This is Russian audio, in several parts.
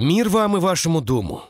Мир вам и вашему дому.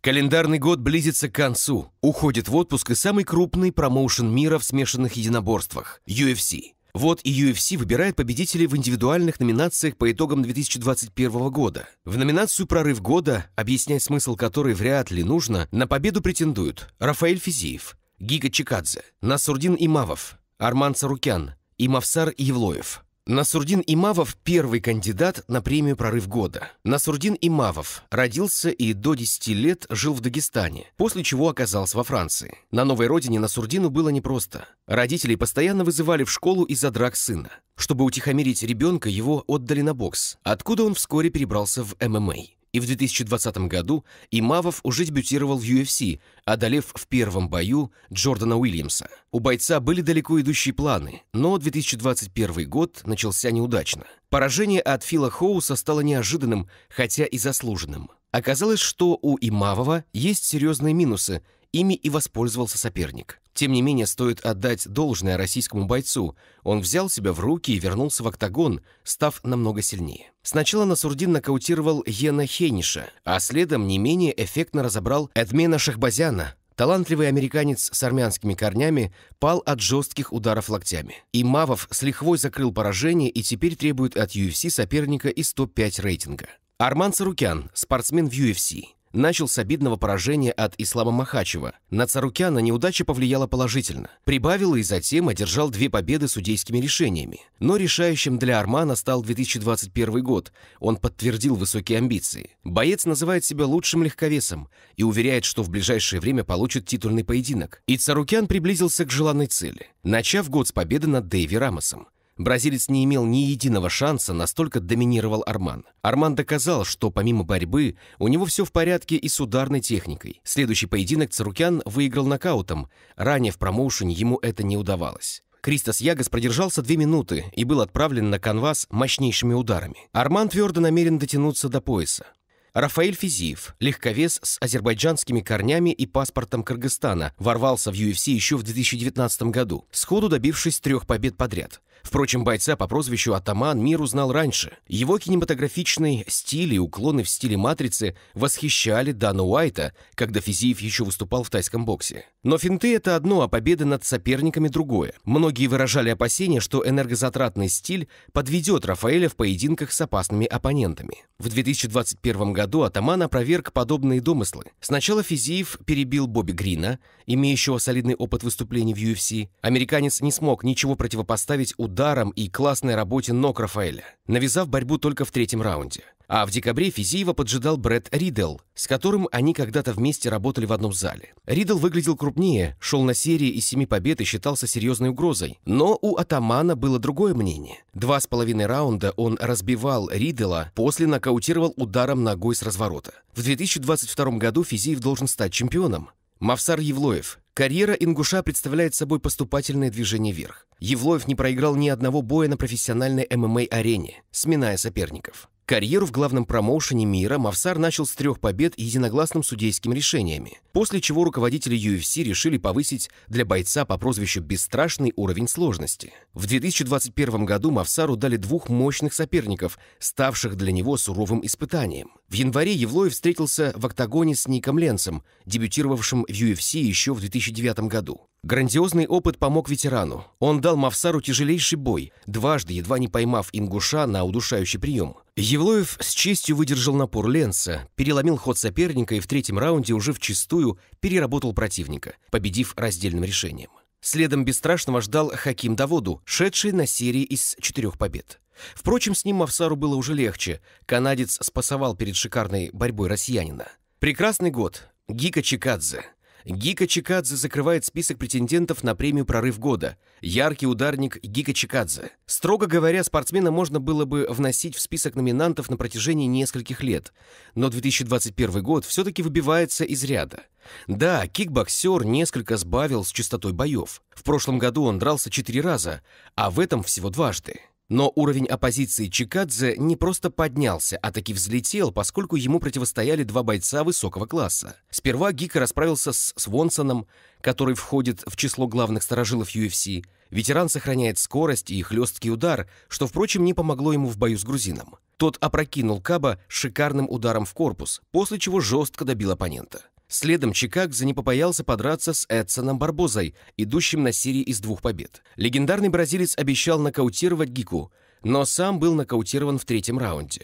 Календарный год близится к концу. Уходит в отпуск и самый крупный промоушен мира в смешанных единоборствах – UFC. Вот и UFC выбирает победителей в индивидуальных номинациях по итогам 2021 года. В номинацию «Прорыв года», объяснять смысл которой вряд ли нужно, на победу претендуют Рафаэль Физиев, Гига Чикадзе, Насурдин Имавов, Арман Сарукян и Мавсар Евлоев. Насурдин Имавов – первый кандидат на премию «Прорыв года». Насурдин Имавов родился и до 10 лет жил в Дагестане, после чего оказался во Франции. На новой родине Насурдину было непросто. Родители постоянно вызывали в школу из-за драк сына. Чтобы утихомирить ребенка, его отдали на бокс, откуда он вскоре перебрался в ММА и в 2020 году Имавов уже дебютировал в UFC, одолев в первом бою Джордана Уильямса. У бойца были далеко идущие планы, но 2021 год начался неудачно. Поражение от Фила Хоуса стало неожиданным, хотя и заслуженным. Оказалось, что у Имавова есть серьезные минусы, ими и воспользовался соперник. Тем не менее, стоит отдать должное российскому бойцу. Он взял себя в руки и вернулся в октагон, став намного сильнее. Сначала Насурдин нокаутировал Йена Хениша, а следом не менее эффектно разобрал Эдмена Шахбазяна, Талантливый американец с армянскими корнями пал от жестких ударов локтями. И Мавов с лихвой закрыл поражение и теперь требует от UFC соперника из топ-5 рейтинга. Арман Сарукян, спортсмен в UFC начал с обидного поражения от Ислама Махачева. На Царукяна неудача повлияла положительно. Прибавил и затем одержал две победы судейскими решениями. Но решающим для Армана стал 2021 год. Он подтвердил высокие амбиции. Боец называет себя лучшим легковесом и уверяет, что в ближайшее время получит титульный поединок. И Царукян приблизился к желанной цели, начав год с победы над Дэйви Рамосом. Бразилец не имел ни единого шанса, настолько доминировал Арман. Арман доказал, что помимо борьбы, у него все в порядке и с ударной техникой. Следующий поединок Царукян выиграл нокаутом, ранее в промоушене ему это не удавалось. Кристос Ягас продержался две минуты и был отправлен на канвас мощнейшими ударами. Арман твердо намерен дотянуться до пояса. Рафаэль Физиев, легковес с азербайджанскими корнями и паспортом Кыргызстана, ворвался в UFC еще в 2019 году, сходу добившись трех побед подряд. Впрочем, бойца по прозвищу Атаман мир узнал раньше. Его кинематографичный стиль и уклоны в стиле «Матрицы» восхищали Дана Уайта, когда Физиев еще выступал в тайском боксе. Но финты — это одно, а победы над соперниками — другое. Многие выражали опасения, что энергозатратный стиль подведет Рафаэля в поединках с опасными оппонентами. В 2021 году Атаман опроверг подобные домыслы. Сначала Физиев перебил Бобби Грина, имеющего солидный опыт выступлений в UFC. Американец не смог ничего противопоставить удару ударом и классной работе ног Рафаэля, навязав борьбу только в третьем раунде. А в декабре Физиева поджидал Брэд Риддл, с которым они когда-то вместе работали в одном зале. Риддл выглядел крупнее, шел на серии из семи побед и считался серьезной угрозой. Но у Атамана было другое мнение. Два с половиной раунда он разбивал Риддла, после нокаутировал ударом ногой с разворота. В 2022 году Физиев должен стать чемпионом. Мавсар Евлоев. Карьера ингуша представляет собой поступательное движение вверх. Евлоев не проиграл ни одного боя на профессиональной ММА-арене, сминая соперников. Карьеру в главном промоушене мира Мавсар начал с трех побед и единогласным судейским решениями, после чего руководители UFC решили повысить для бойца по прозвищу «Бесстрашный» уровень сложности. В 2021 году Мавсару дали двух мощных соперников, ставших для него суровым испытанием. В январе Евлоев встретился в октагоне с Ником Ленцем, дебютировавшим в UFC еще в 2009 году. Грандиозный опыт помог ветерану. Он дал Мавсару тяжелейший бой, дважды едва не поймав ингуша на удушающий прием. Евлоев с честью выдержал напор Ленца, переломил ход соперника и в третьем раунде уже вчистую переработал противника, победив раздельным решением. Следом бесстрашного ждал Хаким Даводу, шедший на серии из четырех побед. Впрочем, с ним Мавсару было уже легче. Канадец спасовал перед шикарной борьбой россиянина. Прекрасный год. Гика Чикадзе. Гика Чикадзе закрывает список претендентов на премию «Прорыв года». Яркий ударник Гика Чикадзе. Строго говоря, спортсмена можно было бы вносить в список номинантов на протяжении нескольких лет. Но 2021 год все-таки выбивается из ряда. Да, кикбоксер несколько сбавил с частотой боев. В прошлом году он дрался четыре раза, а в этом всего дважды. Но уровень оппозиции Чикадзе не просто поднялся, а таки взлетел, поскольку ему противостояли два бойца высокого класса. Сперва Гика расправился с Свонсоном, который входит в число главных сторожилов UFC. Ветеран сохраняет скорость и хлесткий удар, что, впрочем, не помогло ему в бою с грузином. Тот опрокинул Каба шикарным ударом в корпус, после чего жестко добил оппонента. Следом Чикагза не попаялся подраться с Эдсоном Барбозой, идущим на серии из двух побед. Легендарный бразилец обещал нокаутировать Гику, но сам был нокаутирован в третьем раунде.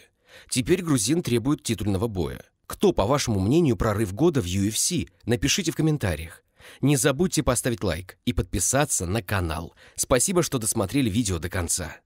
Теперь грузин требует титульного боя. Кто, по вашему мнению, прорыв года в UFC? Напишите в комментариях. Не забудьте поставить лайк и подписаться на канал. Спасибо, что досмотрели видео до конца.